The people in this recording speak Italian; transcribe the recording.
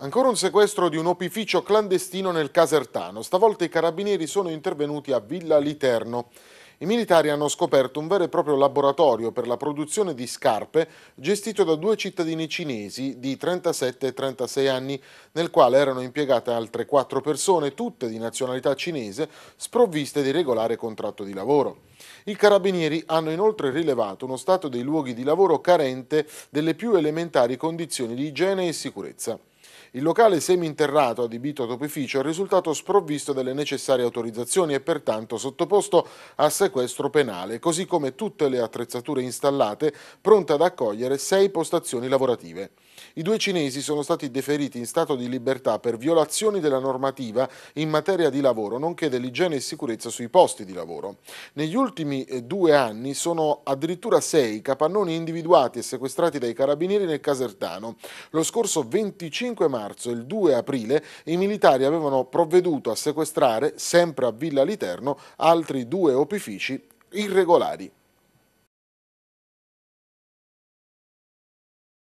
Ancora un sequestro di un opificio clandestino nel Casertano. Stavolta i carabinieri sono intervenuti a Villa Literno. I militari hanno scoperto un vero e proprio laboratorio per la produzione di scarpe gestito da due cittadini cinesi di 37 e 36 anni, nel quale erano impiegate altre quattro persone, tutte di nazionalità cinese, sprovviste di regolare contratto di lavoro. I carabinieri hanno inoltre rilevato uno stato dei luoghi di lavoro carente delle più elementari condizioni di igiene e sicurezza. Il locale seminterrato adibito ad opificio è risultato sprovvisto delle necessarie autorizzazioni e pertanto sottoposto a sequestro penale, così come tutte le attrezzature installate pronte ad accogliere sei postazioni lavorative. I due cinesi sono stati deferiti in stato di libertà per violazioni della normativa in materia di lavoro, nonché dell'igiene e sicurezza sui posti di lavoro. Negli ultimi eh, due anni sono addirittura sei capannoni individuati e sequestrati dai carabinieri nel Casertano. Lo scorso 25 maggio marzo e il 2 aprile i militari avevano provveduto a sequestrare, sempre a Villa Literno, altri due opifici irregolari.